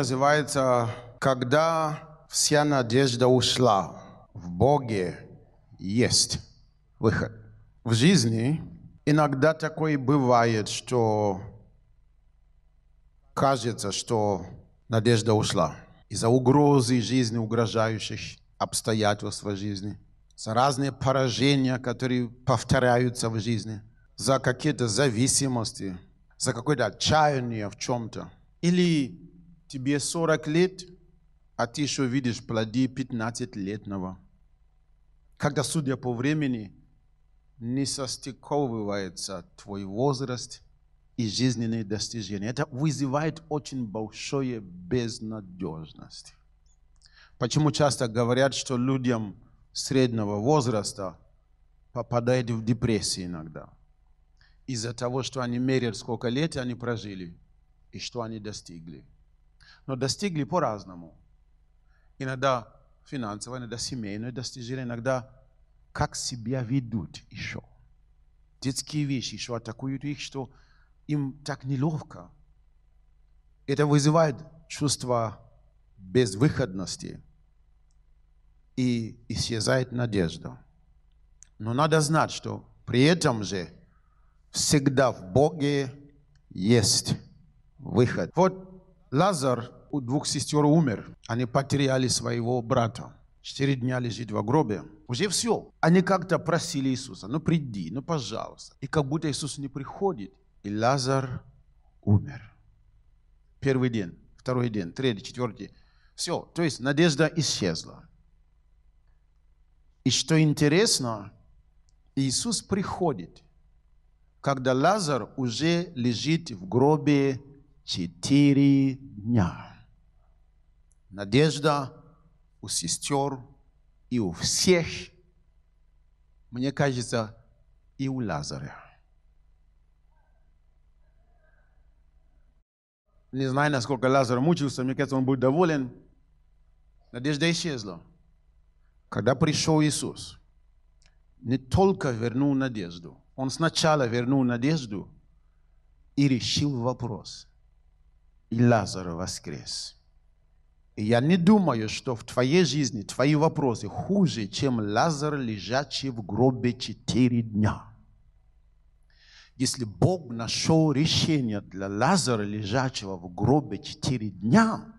называется «Когда вся надежда ушла, в Боге есть выход». В жизни иногда такое бывает, что кажется, что надежда ушла из-за угрозы жизни, угрожающих обстоятельств в жизни, за разные поражения, которые повторяются в жизни, за какие-то зависимости, за какое-то отчаяние в чем-то. Или тебе 40 лет, а ты еще видишь плоды 15-летнего. Когда, судя по времени, не состыковывается твой возраст и жизненные достижения. Это вызывает очень большое безнадежность. Почему часто говорят, что людям среднего возраста попадают в депрессию иногда? Из-за того, что они меряют, сколько лет они прожили и что они достигли но достигли по-разному. Иногда финансовое, иногда семейное достижение, иногда как себя ведут еще. Детские вещи еще атакуют их, что им так неловко. Это вызывает чувство безвыходности и исчезает надежда. Но надо знать, что при этом же всегда в Боге есть выход. Вот Лазар у двух сестер умер. Они потеряли своего брата. Четыре дня лежит в гробе. Уже все. Они как-то просили Иисуса, ну приди, ну пожалуйста. И как будто Иисус не приходит. И Лазар умер. Первый день, второй день, третий, четвертый. Все. То есть надежда исчезла. И что интересно, Иисус приходит, когда Лазар уже лежит в гробе четыре дня надежда у сестер и у всех, мне кажется, и у Лазаря. Не знаю, насколько Лазар мучился, мне кажется, он был доволен. Надежда исчезла. Когда пришел Иисус, не только вернул надежду, он сначала вернул надежду и решил вопрос. И Лазарь воскрес. И я не думаю, что в твоей жизни твои вопросы хуже, чем Лазар, лежачий в гробе четыре дня. Если Бог нашел решение для Лазара, лежачего в гробе четыре дня,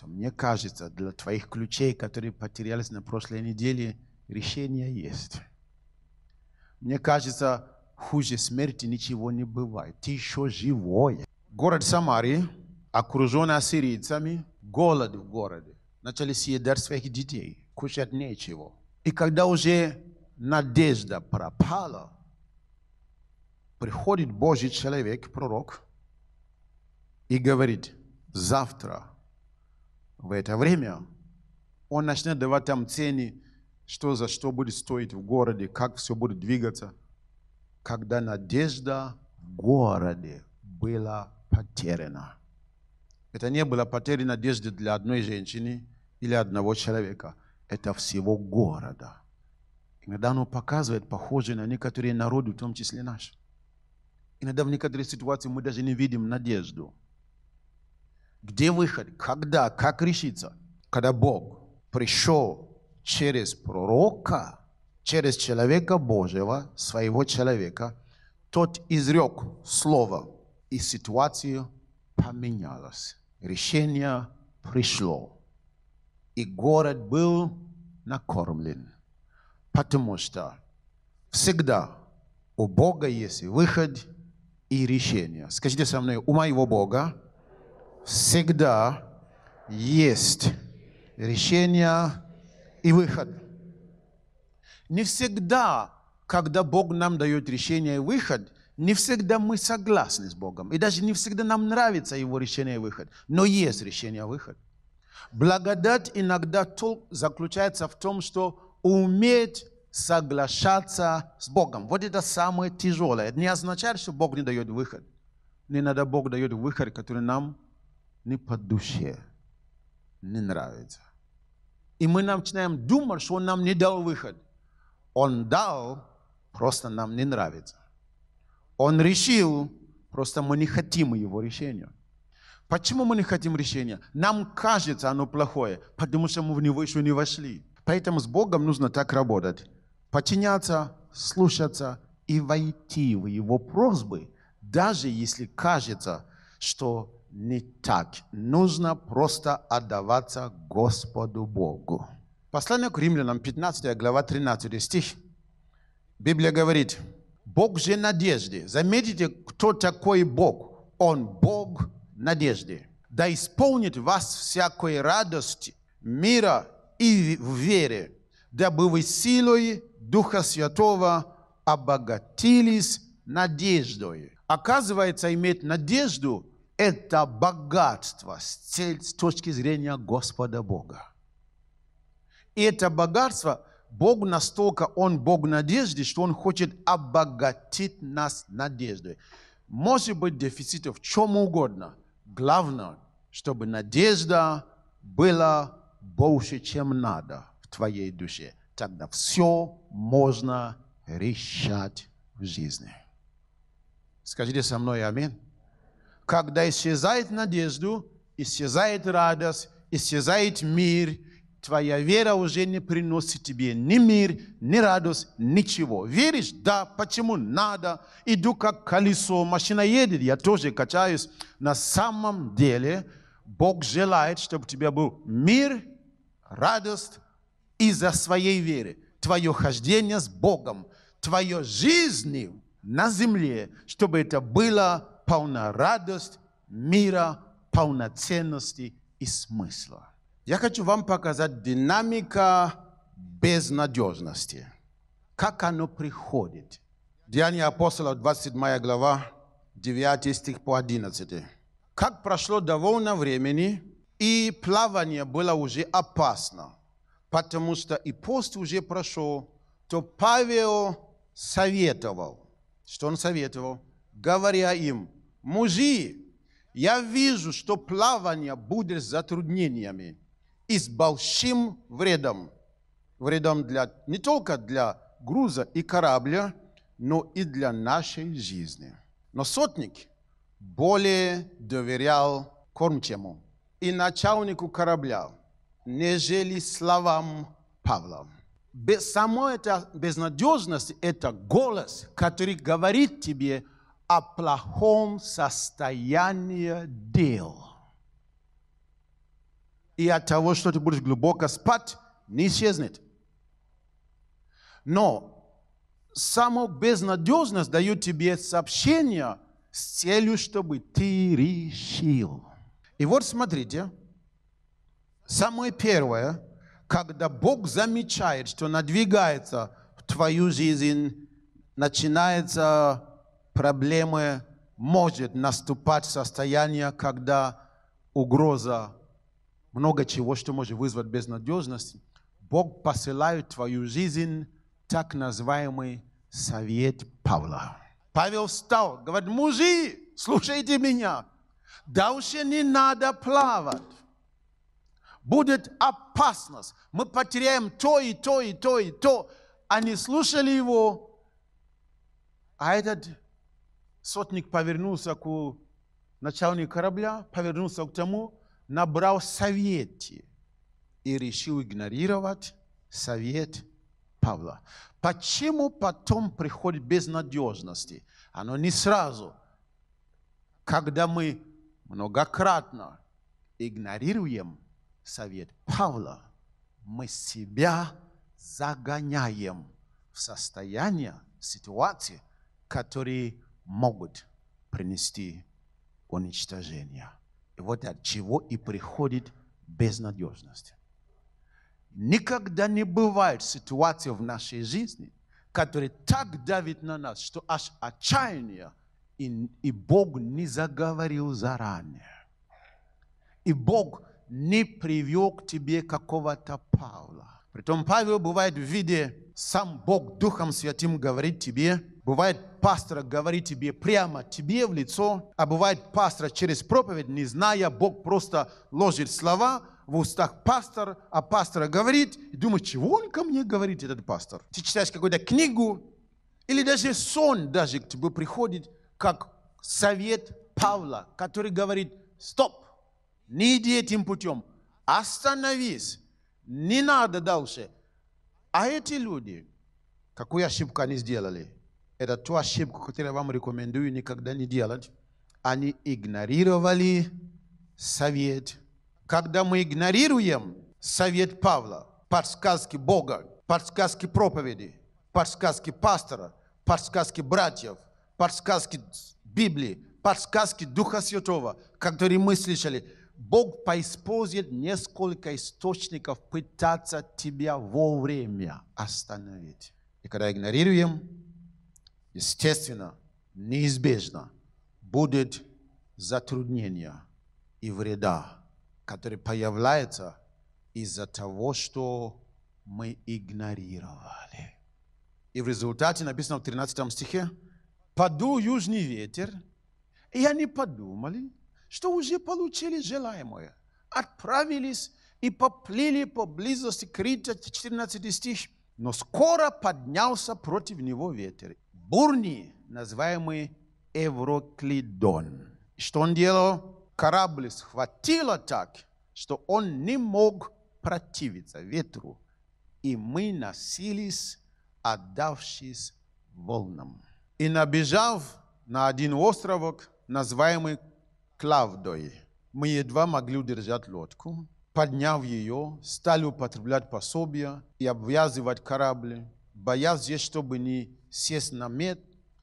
то мне кажется, для твоих ключей, которые потерялись на прошлой неделе, решение есть. Мне кажется, хуже смерти ничего не бывает. Ты еще живой. Город Самария окружена сирийцами, голод в городе. Начали съедать своих детей, кушать нечего. И когда уже надежда пропала, приходит Божий человек, пророк, и говорит, завтра в это время он начнет давать там цены, что за что будет стоить в городе, как все будет двигаться. Когда надежда в городе была потеряна. Это не было потери надежды для одной женщины или одного человека. Это всего города. Иногда оно показывает похожие на некоторые народы, в том числе наш. Иногда в некоторых ситуациях мы даже не видим надежду. Где выход? Когда? Как решиться? Когда Бог пришел через пророка, через человека Божьего, своего человека, тот изрек слово, и ситуация поменялась. Решение пришло. И город был накормлен. Потому что всегда у Бога есть выход и решение. Скажите со мной, у моего Бога всегда есть решение и выход. Не всегда, когда Бог нам дает решение и выход, не всегда мы согласны с Богом, и даже не всегда нам нравится Его решение и выход, но есть решение и выход. Благодать иногда толк заключается в том, что уметь соглашаться с Богом. Вот это самое тяжелое. Это не означает, что Бог не дает выход. Не надо Бог дает выход, который нам не по душе, не нравится. И мы начинаем думать, что Он нам не дал выход. Он дал, просто нам не нравится. Он решил, просто мы не хотим его решения. Почему мы не хотим решения? Нам кажется оно плохое, потому что мы в него еще не вошли. Поэтому с Богом нужно так работать. Подчиняться, слушаться и войти в его просьбы, даже если кажется, что не так. Нужно просто отдаваться Господу Богу. Послание к римлянам, 15 глава, 13 стих. Библия говорит – Бог же надежды. Заметите, кто такой Бог? Он Бог надежды. Да исполнит вас всякой радости, мира и в вере, дабы вы силой Духа Святого обогатились надеждой. Оказывается, иметь надежду – это богатство с точки зрения Господа Бога. И это богатство – Бог настолько, Он Бог надежды, что Он хочет обогатить нас надеждой. Может быть дефицит в чем угодно. Главное, чтобы надежда была больше, чем надо в твоей душе. Тогда все можно решать в жизни. Скажите со мной амин? Когда исчезает надежду, исчезает радость, исчезает мир – твоя вера уже не приносит тебе ни мир, ни радость, ничего. Веришь? Да. Почему? Надо. Иду как колесо, машина едет, я тоже качаюсь. На самом деле Бог желает, чтобы у тебя был мир, радость из-за своей веры. Твое хождение с Богом, твое жизнь на земле, чтобы это было полна радость, мира, полноценности и смысла. Я хочу вам показать динамика безнадежности. Как оно приходит. Деяния апостола, 27 глава, 9 стих по 11. Как прошло довольно времени, и плавание было уже опасно, потому что и пост уже прошел, то Павел советовал. Что он советовал? Говоря им, мужи, я вижу, что плавание будет с затруднениями, и с большим вредом. Вредом для, не только для груза и корабля, но и для нашей жизни. Но сотник более доверял кормчему и начальнику корабля, нежели словам Павла. Без, само это безнадежность – это голос, который говорит тебе о плохом состоянии дел и от того, что ты будешь глубоко спать, не исчезнет. Но само безнадежность дает тебе сообщение с целью, чтобы ты решил. И вот смотрите, самое первое, когда Бог замечает, что надвигается в твою жизнь, начинаются проблемы, может наступать состояние, когда угроза много чего, что может вызвать безнадежность, Бог посылает в твою жизнь так называемый совет Павла. Павел встал, говорит, мужи, слушайте меня, дальше не надо плавать. Будет опасность, мы потеряем то и то и то и то. Они слушали его, а этот сотник повернулся к начальнику корабля, повернулся к тому, набрал совете и решил игнорировать совет Павла. Почему потом приходит безнадежности? Оно не сразу. Когда мы многократно игнорируем совет Павла, мы себя загоняем в состояние, ситуации, которые могут принести уничтожение. И Вот от чего и приходит безнадежность. Никогда не бывает ситуации в нашей жизни, которая так давит на нас, что аж отчаяние, и, и Бог не заговорил заранее. И Бог не привел к тебе какого-то Павла. Притом Павел бывает в виде, сам Бог Духом Святым говорит тебе, Бывает, пастор говорит тебе прямо, тебе в лицо, а бывает, пастор через проповедь, не зная, Бог просто ложит слова в устах пастор, а пастор говорит, и думает, чего он ко мне говорит, этот пастор. Ты читаешь какую-то книгу, или даже сон даже к тебе приходит, как совет Павла, который говорит, стоп, не иди этим путем, остановись, не надо дальше. А эти люди, какую ошибку они сделали – это ту ошибку, которую я вам рекомендую никогда не делать. Они игнорировали совет. Когда мы игнорируем совет Павла, подсказки Бога, подсказки проповеди, подсказки пастора, подсказки братьев, подсказки Библии, подсказки Духа Святого, которые мы слышали, Бог поиспользует несколько источников пытаться тебя вовремя остановить. И когда игнорируем, Естественно, неизбежно будет затруднения и вреда, которые появляются из-за того, что мы игнорировали. И в результате написано в 13 стихе, «Подул южный ветер, и они подумали, что уже получили желаемое, отправились и поплыли поблизости Крита, 14 стих, но скоро поднялся против него ветер бурни, называемый Евроклидон. Что он делал? Корабль схватило так, что он не мог противиться ветру, и мы носились, отдавшись волнам. И набежав на один островок, называемый Клавдой, мы едва могли удержать лодку. Подняв ее, стали употреблять пособия и обвязывать корабли, боясь здесь, чтобы не сесть на мед,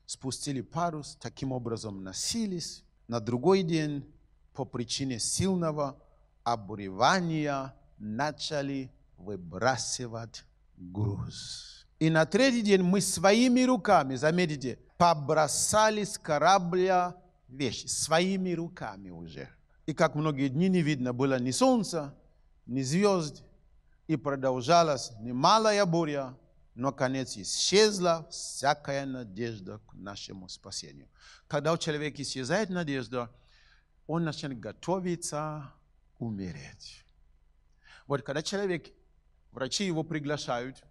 спустили парус, таким образом носились. На другой день по причине сильного обревания начали выбрасывать груз. И на третий день мы своими руками, заметите, побросали с корабля вещи, своими руками уже. И как многие дни не видно было ни солнца, ни звезд, и продолжалась немалая буря, но конец исчезла всякая надежда к нашему спасению. Когда у человека исчезает надежда, он начинает готовиться умереть. Вот когда человек, врачи его приглашают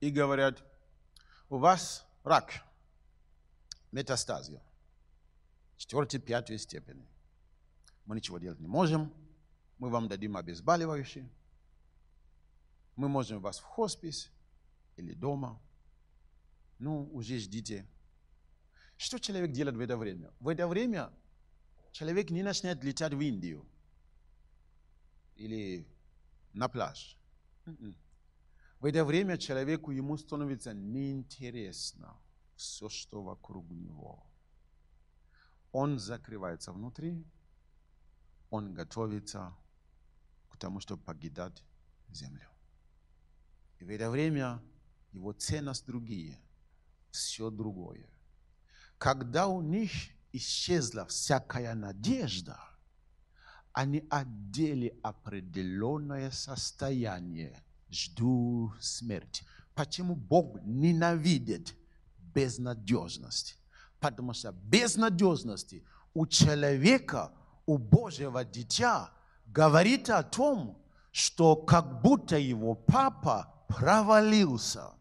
и говорят, у вас рак, метастазия, четвертой, пятой степени. Мы ничего делать не можем, мы вам дадим обезболивающие, мы можем вас в хоспис – или дома. Ну, уже ждите. Что человек делает в это время? В это время человек не начинает летать в Индию или на пляж. М-м. В это время человеку ему становится неинтересно все, что вокруг него. Он закрывается внутри, он готовится к тому, чтобы погидать землю. И в это время его ценность другие, все другое. Когда у них исчезла всякая надежда, они отдели определенное состояние, жду смерти. Почему Бог ненавидит безнадежность? Потому что безнадежность у человека, у Божьего дитя говорит о том, что как будто его папа провалился –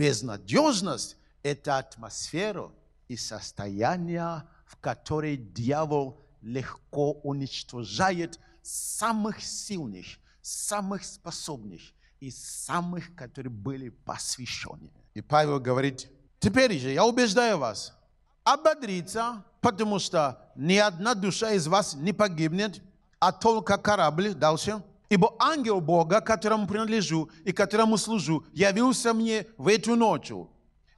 Безнадежность – это атмосфера и состояние, в которой дьявол легко уничтожает самых сильных, самых способных и самых, которые были посвящены. И Павел говорит, теперь же я убеждаю вас ободриться, потому что ни одна душа из вас не погибнет, а только корабль, дальше, Ибо ангел Бога, которому принадлежу и которому служу, явился мне в эту ночь.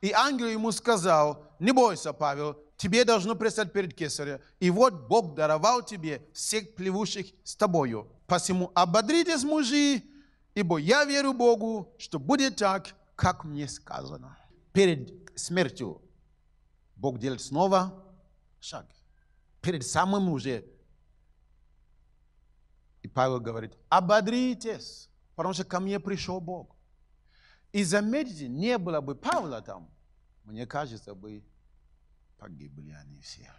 И ангел ему сказал, не бойся, Павел, тебе должно предстать перед кесарем. И вот Бог даровал тебе всех плевущих с тобою. Посему ободритесь, мужи, ибо я верю Богу, что будет так, как мне сказано. Перед смертью Бог делает снова шаг. Перед самым уже Павел говорит, ободритесь, потому что ко мне пришел Бог. И заметьте, не было бы Павла там, мне кажется, бы погибли они все.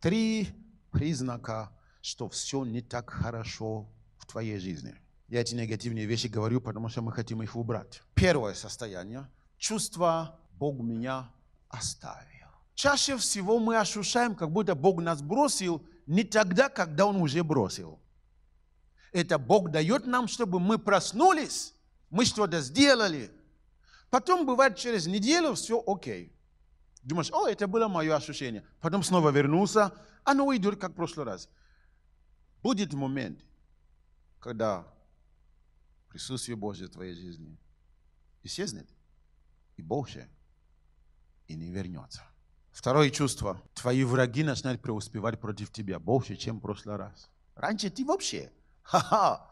Три признака, что все не так хорошо в твоей жизни. Я эти негативные вещи говорю, потому что мы хотим их убрать. Первое состояние – чувство «Бог меня оставил». Чаще всего мы ощущаем, как будто Бог нас бросил не тогда, когда Он уже бросил. Это Бог дает нам, чтобы мы проснулись, мы что-то сделали. Потом бывает через неделю все окей. Думаешь, о, это было мое ощущение. Потом снова вернулся, оно уйдет, как в прошлый раз. Будет момент, когда присутствие Божье в твоей жизни исчезнет, и Божье, и не вернется. Второе чувство. Твои враги начинают преуспевать против тебя больше, чем в прошлый раз. Раньше ты вообще Ха-ха!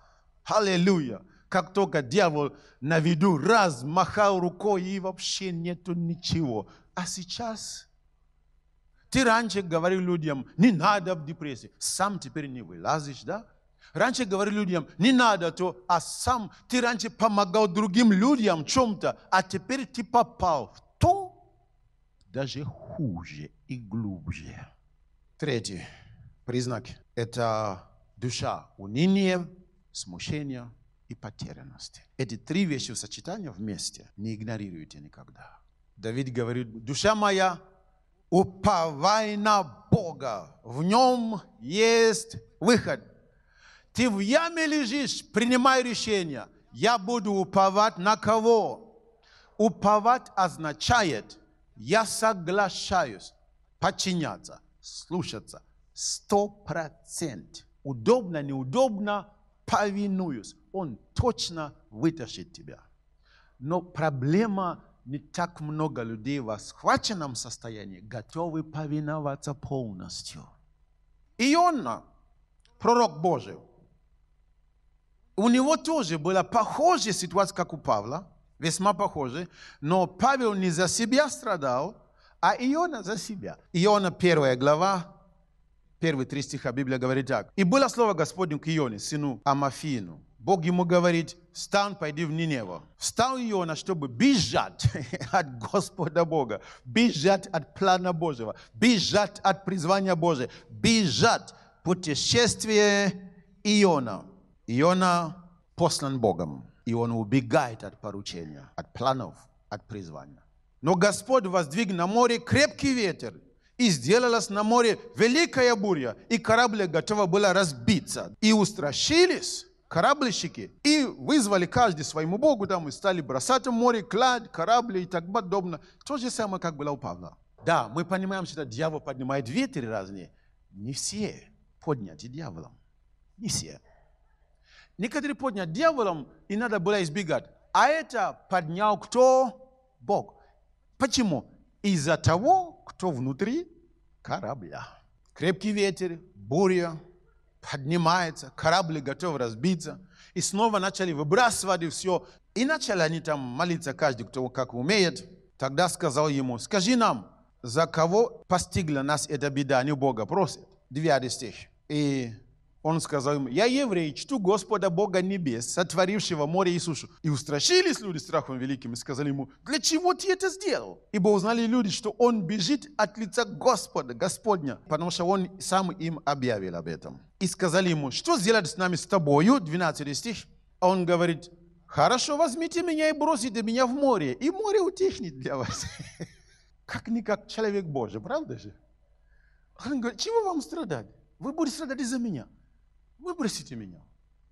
Аллилуйя! Как только дьявол на виду размахал рукой, и вообще нету ничего. А сейчас ты раньше говорил людям, не надо в депрессии, сам теперь не вылазишь, да? Раньше говорил людям, не надо то, а сам ты раньше помогал другим людям в чем-то, а теперь ты попал в то, даже хуже и глубже. Третий признак – это душа уныния, смущения и потерянности. Эти три вещи в сочетании вместе не игнорируйте никогда. Давид говорит, душа моя, уповай на Бога, в нем есть выход. Ты в яме лежишь, принимай решение. Я буду уповать на кого? Уповать означает, я соглашаюсь подчиняться, слушаться, сто процентов удобно, неудобно, повинуюсь. Он точно вытащит тебя. Но проблема не так много людей в схваченном состоянии готовы повиноваться полностью. Иона, пророк Божий, у него тоже была похожая ситуация, как у Павла, весьма похожая, но Павел не за себя страдал, а Иона за себя. Иона первая глава, Первые три стиха Библия говорит так. «И было слово Господню к Ионе, сыну Амафину. Бог ему говорит, встань, пойди в Нинево. Встал Иона, чтобы бежать от Господа Бога, бежать от плана Божьего, бежать от призвания Божьего, бежать путешествие Иона. Иона послан Богом, и он убегает от поручения, от планов, от призвания. Но Господь воздвиг на море крепкий ветер, и сделалась на море великая буря, и корабль готова была разбиться. И устрашились корабльщики и вызвали каждый своему богу, там и стали бросать в море, клад, корабли и так подобное. То же самое, как было у Павла. Да, мы понимаем, что дьявол поднимает ветры разные. Не все подняты дьяволом. Не все. Некоторые подняты дьяволом, и надо было избегать. А это поднял кто? Бог. Почему? Из-за того, кто внутри корабля. Крепкий ветер, буря, поднимается, корабль готов разбиться. И снова начали выбрасывать все. И начали они там молиться, каждый кто как умеет. Тогда сказал ему, скажи нам, за кого постигла нас эта беда, не Бога просит. Девятый стих. И он сказал ему: я еврей, чту Господа Бога небес, сотворившего море и сушу. И устрашились люди страхом великим и сказали ему, для чего ты это сделал? Ибо узнали люди, что он бежит от лица Господа, Господня, потому что он сам им объявил об этом. И сказали ему, что сделать с нами с тобою, 12 стих. А он говорит, хорошо, возьмите меня и бросите меня в море, и море утихнет для вас. Как-никак человек Божий, правда же? Он говорит, чего вам страдать? Вы будете страдать из-за меня. Выбросите меня.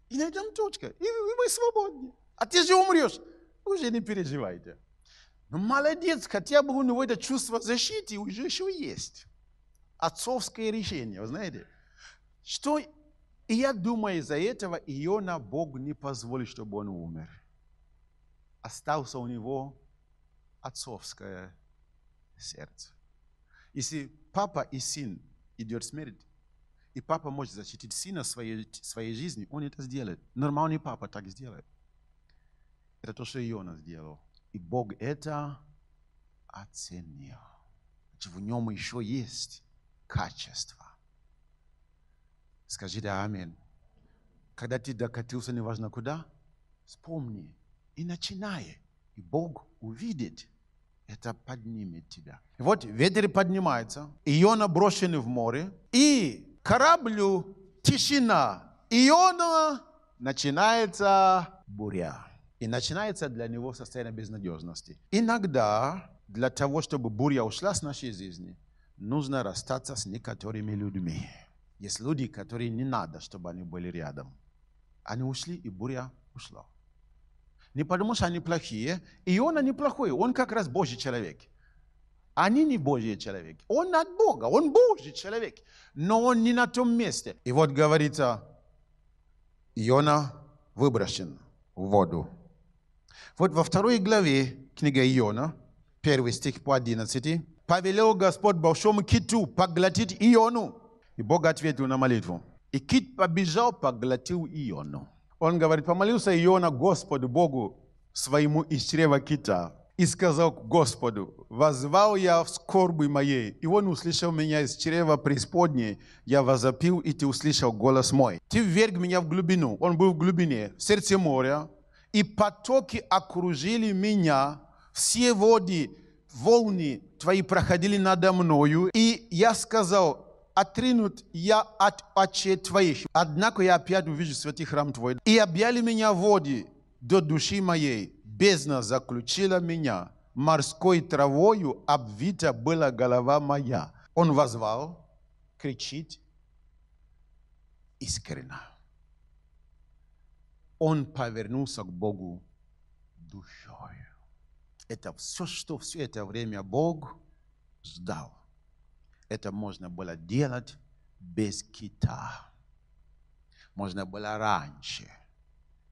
И найдем точка. И вы свободны. А ты же умрешь. Уже не переживайте. Но ну, молодец, хотя бы у него это чувство защиты уже еще есть. Отцовское решение, вы знаете. Что, и я думаю, из-за этого Иона Бог не позволит, чтобы он умер. Остался у него отцовское сердце. Если папа и сын идет смерть, и папа может защитить сына своей, своей жизни, он это сделает. Нормальный папа так сделает. Это то, что Иона сделал. И Бог это оценил. Значит, в нем еще есть качество. Скажи да, аминь. Когда ты докатился, неважно куда, вспомни и начинай. И Бог увидит, это поднимет тебя. И вот ветер поднимается, Иона брошены в море, и кораблю тишина. и Иона э, начинается буря. И начинается для него состояние безнадежности. Иногда для того, чтобы буря ушла с нашей жизни, нужно расстаться с некоторыми людьми. Есть люди, которые не надо, чтобы они были рядом. Они ушли, и буря ушла. Не потому, что они плохие. И он а неплохой, он как раз Божий человек – они не Божьи человеки. Он от Бога, он Божий человек. Но он не на том месте. И вот говорится, Иона выброшен в воду. Вот во второй главе книги Иона, первый стих по 11, повелел Господь большому киту поглотить Иону. И Бог ответил на молитву. И кит побежал, поглотил Иону. Он говорит, помолился Иона Господу Богу своему из чрева кита и сказал к Господу, «Возвал я в скорби моей, и он услышал меня из чрева преисподней, я возопил, и ты услышал голос мой. Ты вверг меня в глубину». Он был в глубине, в сердце моря, «и потоки окружили меня, все воды, волны твои проходили надо мною, и я сказал, отринут я от очей твоих. Однако я опять увижу святый храм твой. И объяли меня воды до души моей, бездна заключила меня, морской травою обвита была голова моя. Он возвал, кричит искренно. Он повернулся к Богу душой. Это все, что все это время Бог ждал. Это можно было делать без кита. Можно было раньше –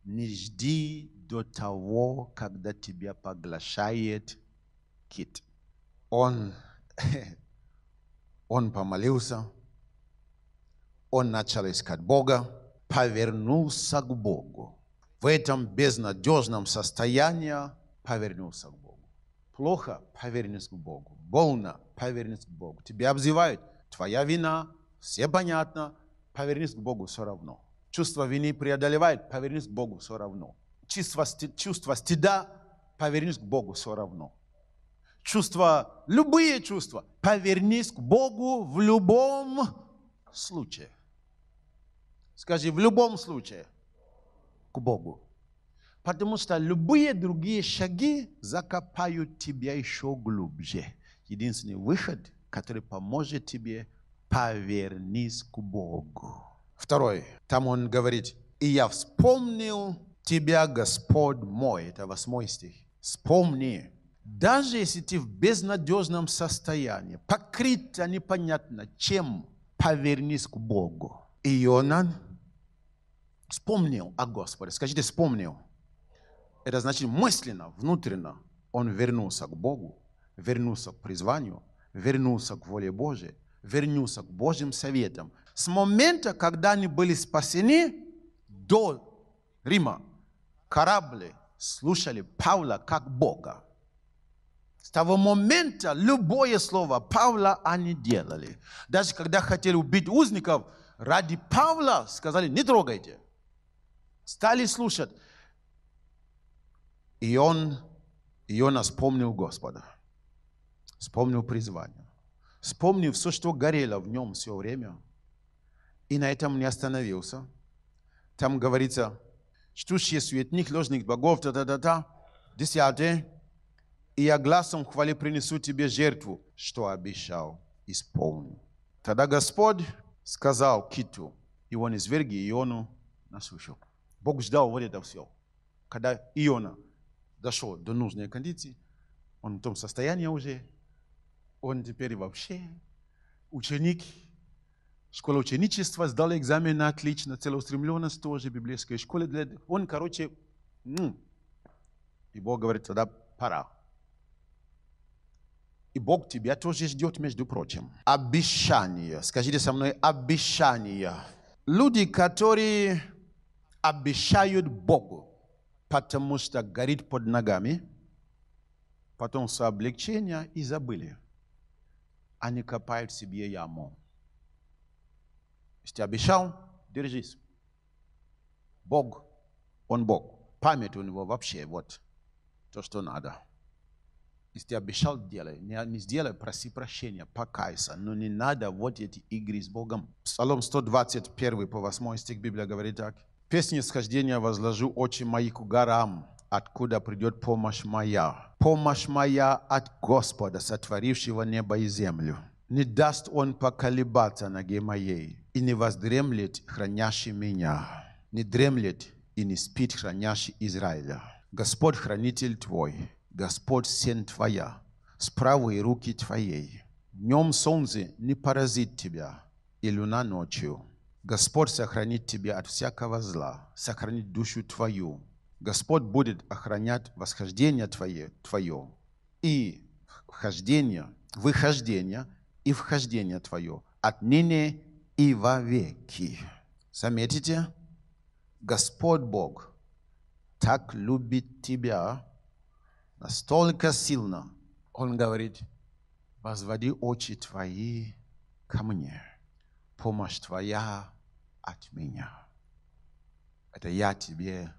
не жди до того, когда тебя поглощает кит. Он, он помолился, он начал искать Бога, повернулся к Богу. В этом безнадежном состоянии повернулся к Богу. Плохо – повернись к Богу. Больно – повернись к Богу. Тебя обзывают. Твоя вина, все понятно. Повернись к Богу все равно чувство вины преодолевает, повернись к Богу все равно. Чувство, чувство стыда, повернись к Богу все равно. Чувства, любые чувства, повернись к Богу в любом случае. Скажи, в любом случае к Богу. Потому что любые другие шаги закопают тебя еще глубже. Единственный выход, который поможет тебе, повернись к Богу. Второй, там он говорит, «И я вспомнил тебя, Господь мой». Это восьмой стих. Вспомни, даже если ты в безнадежном состоянии, покрыт непонятно чем, повернись к Богу. Иона вспомнил о Господе. Скажите, вспомнил. Это значит мысленно, внутренно он вернулся к Богу, вернулся к призванию, вернулся к воле Божией, вернулся к Божьим советам, с момента, когда они были спасены, до Рима корабли слушали Павла как Бога. С того момента любое слово Павла они делали. Даже когда хотели убить узников, ради Павла сказали, не трогайте. Стали слушать. И он, и он вспомнил Господа. Вспомнил призвание. Вспомнил все, что горело в нем все время – и на этом не остановился. Там говорится, чтущий суетник, ложник богов, та-та-та-та. Десятое. И я глазом хвали принесу тебе жертву, что обещал, исполню. Тогда Господь сказал киту, и он изверг Иону на сушу. Бог ждал вот это все. Когда Иона дошел до нужной кондиции, он в том состоянии уже, он теперь вообще ученик, Школа ученичества, сдала экзамен отлично, целеустремленность тоже, библейская школа. Для... Он, короче, и Бог говорит, тогда пора. И Бог тебя тоже ждет, между прочим. Обещание. Скажите со мной, обещание. Люди, которые обещают Богу, потому что горит под ногами, потом со облегчения и забыли. Они копают себе яму. Если обещал, держись. Бог, он Бог. Память у него вообще вот то, что надо. Если обещал, делай. Не, не сделай, проси прощения, покайся. Но не надо вот эти игры с Богом. Псалом 121 по 8 стих Библия говорит так. «Песни схождения возложу очи мои к горам, откуда придет помощь моя. Помощь моя от Господа, сотворившего небо и землю» не даст он поколебаться ноге моей, и не воздремлет хранящий меня, не дремлет и не спит хранящий Израиля. Господь хранитель твой, Господь сен твоя, с правой руки твоей. Днем солнце не поразит тебя, и луна ночью. Господь сохранит тебя от всякого зла, сохранит душу твою. Господь будет охранять восхождение твое, твое и вхождение, выхождение и вхождение твое отныне и во веки. Заметите? Господь Бог так любит тебя, настолько сильно, Он говорит, возводи очи твои ко мне, помощь твоя от меня. Это я тебе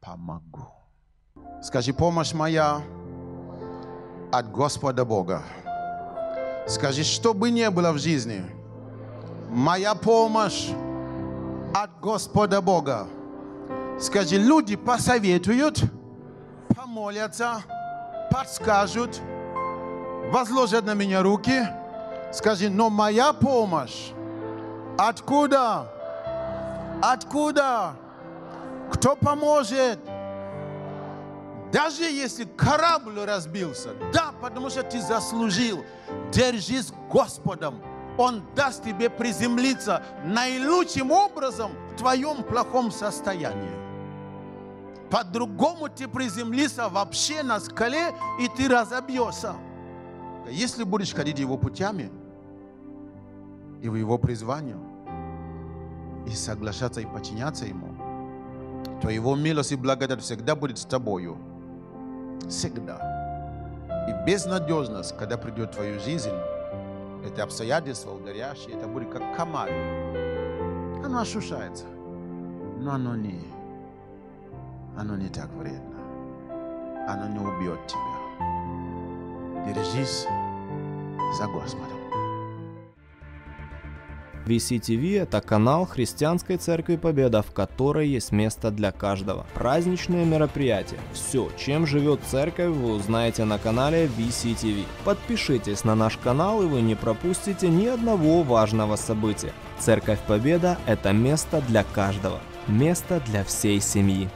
помогу. Скажи, помощь моя от Господа Бога. Скажи, что бы ни было в жизни, моя помощь от Господа Бога. Скажи, люди посоветуют, помолятся, подскажут, возложат на меня руки. Скажи, но моя помощь откуда? Откуда? Кто поможет? Даже если корабль разбился, да, потому что ты заслужил – Держись Господом. Он даст тебе приземлиться наилучшим образом в твоем плохом состоянии. По-другому ты приземлился вообще на скале, и ты разобьешься. Если будешь ходить его путями и в его призванию, и соглашаться и подчиняться ему, то его милость и благодать всегда будет с тобою. Всегда и безнадежность, когда придет в твою жизнь, это обстоятельства ударящие, это будет как комар. Оно ощущается, но оно не, оно не так вредно. Оно не убьет тебя. Держись за Господом. VCTV – это канал Христианской Церкви Победа, в которой есть место для каждого. Праздничные мероприятия. Все, чем живет церковь, вы узнаете на канале VCTV. Подпишитесь на наш канал, и вы не пропустите ни одного важного события. Церковь Победа – это место для каждого. Место для всей семьи.